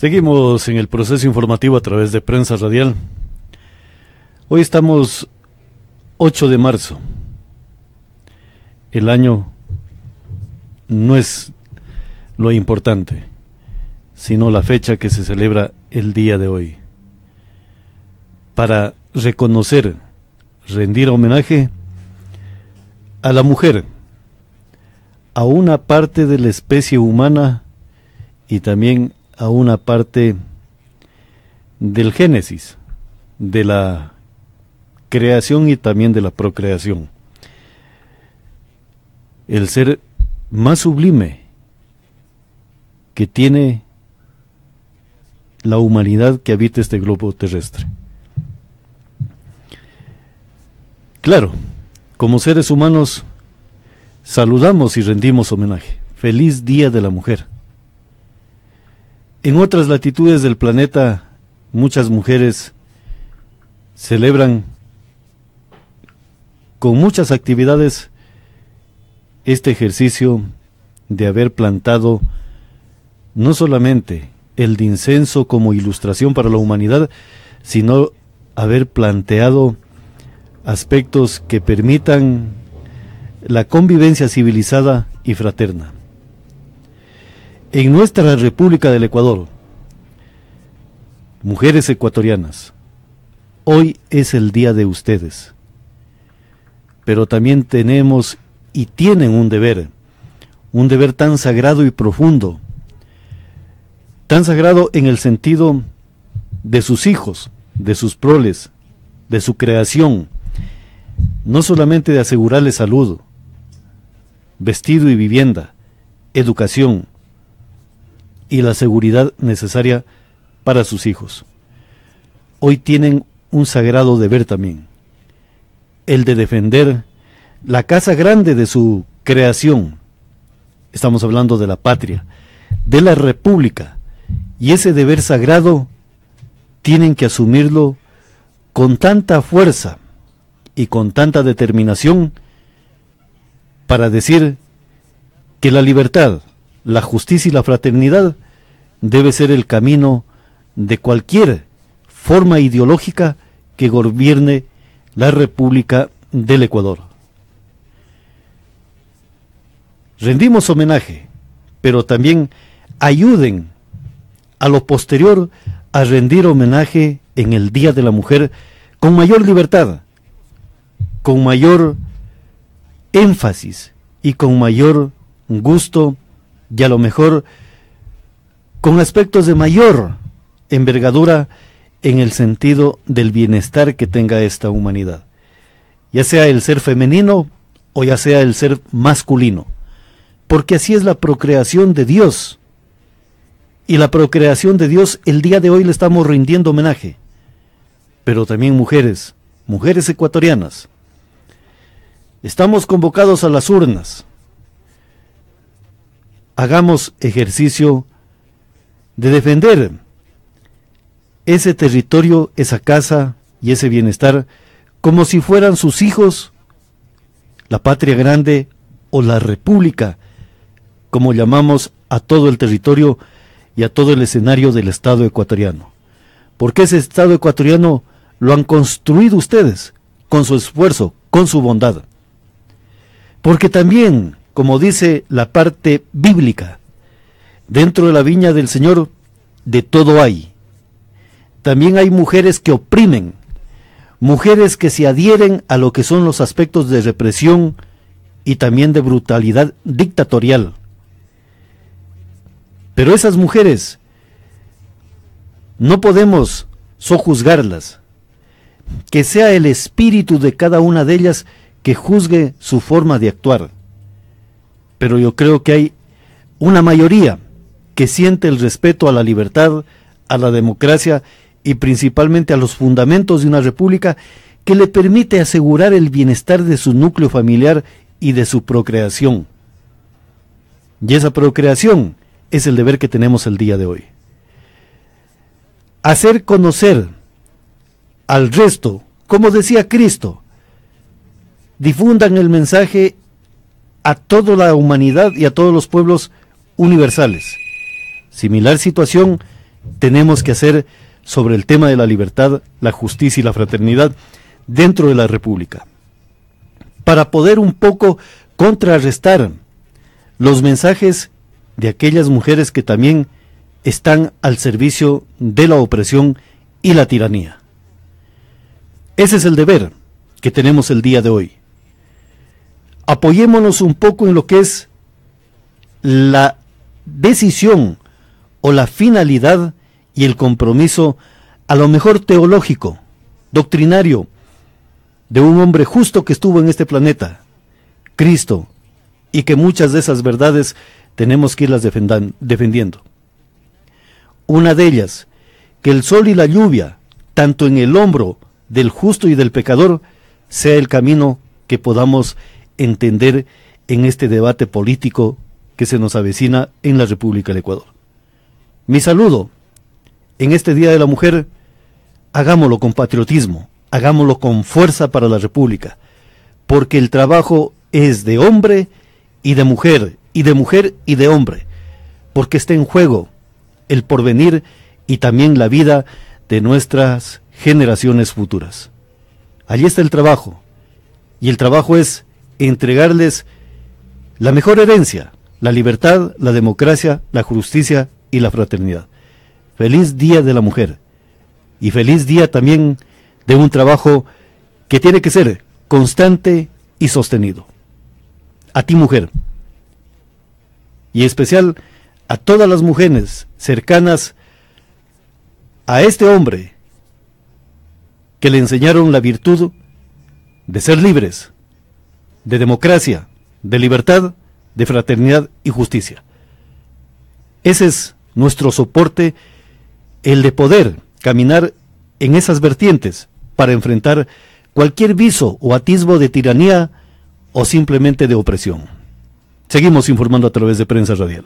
Seguimos en el proceso informativo a través de prensa radial. Hoy estamos 8 de marzo. El año no es lo importante, sino la fecha que se celebra el día de hoy. Para reconocer, rendir homenaje a la mujer, a una parte de la especie humana y también a una parte del Génesis, de la creación y también de la procreación. El ser más sublime que tiene la humanidad que habita este globo terrestre. Claro, como seres humanos saludamos y rendimos homenaje. Feliz Día de la Mujer. En otras latitudes del planeta, muchas mujeres celebran con muchas actividades este ejercicio de haber plantado no solamente el incenso como ilustración para la humanidad, sino haber planteado aspectos que permitan la convivencia civilizada y fraterna. En nuestra República del Ecuador, mujeres ecuatorianas, hoy es el día de ustedes, pero también tenemos y tienen un deber, un deber tan sagrado y profundo, tan sagrado en el sentido de sus hijos, de sus proles, de su creación, no solamente de asegurarles salud, vestido y vivienda, educación, y la seguridad necesaria para sus hijos. Hoy tienen un sagrado deber también, el de defender la casa grande de su creación. Estamos hablando de la patria, de la república, y ese deber sagrado tienen que asumirlo con tanta fuerza y con tanta determinación para decir que la libertad, la justicia y la fraternidad debe ser el camino de cualquier forma ideológica que gobierne la República del Ecuador. Rendimos homenaje, pero también ayuden a lo posterior a rendir homenaje en el Día de la Mujer con mayor libertad, con mayor énfasis y con mayor gusto y a lo mejor con aspectos de mayor envergadura en el sentido del bienestar que tenga esta humanidad, ya sea el ser femenino o ya sea el ser masculino, porque así es la procreación de Dios. Y la procreación de Dios el día de hoy le estamos rindiendo homenaje, pero también mujeres, mujeres ecuatorianas. Estamos convocados a las urnas, hagamos ejercicio de defender ese territorio, esa casa y ese bienestar como si fueran sus hijos, la patria grande o la república, como llamamos a todo el territorio y a todo el escenario del Estado ecuatoriano. Porque ese Estado ecuatoriano lo han construido ustedes con su esfuerzo, con su bondad. Porque también como dice la parte bíblica, dentro de la viña del Señor de todo hay. También hay mujeres que oprimen, mujeres que se adhieren a lo que son los aspectos de represión y también de brutalidad dictatorial. Pero esas mujeres no podemos sojuzgarlas. Que sea el espíritu de cada una de ellas que juzgue su forma de actuar pero yo creo que hay una mayoría que siente el respeto a la libertad, a la democracia y principalmente a los fundamentos de una república que le permite asegurar el bienestar de su núcleo familiar y de su procreación. Y esa procreación es el deber que tenemos el día de hoy. Hacer conocer al resto, como decía Cristo, difundan el mensaje a toda la humanidad y a todos los pueblos universales. Similar situación tenemos que hacer sobre el tema de la libertad, la justicia y la fraternidad dentro de la República. Para poder un poco contrarrestar los mensajes de aquellas mujeres que también están al servicio de la opresión y la tiranía. Ese es el deber que tenemos el día de hoy apoyémonos un poco en lo que es la decisión o la finalidad y el compromiso, a lo mejor teológico, doctrinario, de un hombre justo que estuvo en este planeta, Cristo, y que muchas de esas verdades tenemos que irlas defendiendo. Una de ellas, que el sol y la lluvia, tanto en el hombro del justo y del pecador, sea el camino que podamos entender en este debate político que se nos avecina en la República del Ecuador. Mi saludo en este Día de la Mujer, hagámoslo con patriotismo, hagámoslo con fuerza para la República, porque el trabajo es de hombre y de mujer, y de mujer y de hombre, porque está en juego el porvenir y también la vida de nuestras generaciones futuras. Allí está el trabajo, y el trabajo es entregarles la mejor herencia, la libertad, la democracia, la justicia y la fraternidad. Feliz Día de la Mujer y feliz día también de un trabajo que tiene que ser constante y sostenido. A ti mujer y especial a todas las mujeres cercanas a este hombre que le enseñaron la virtud de ser libres, de democracia, de libertad, de fraternidad y justicia. Ese es nuestro soporte, el de poder caminar en esas vertientes para enfrentar cualquier viso o atisbo de tiranía o simplemente de opresión. Seguimos informando a través de prensa radial.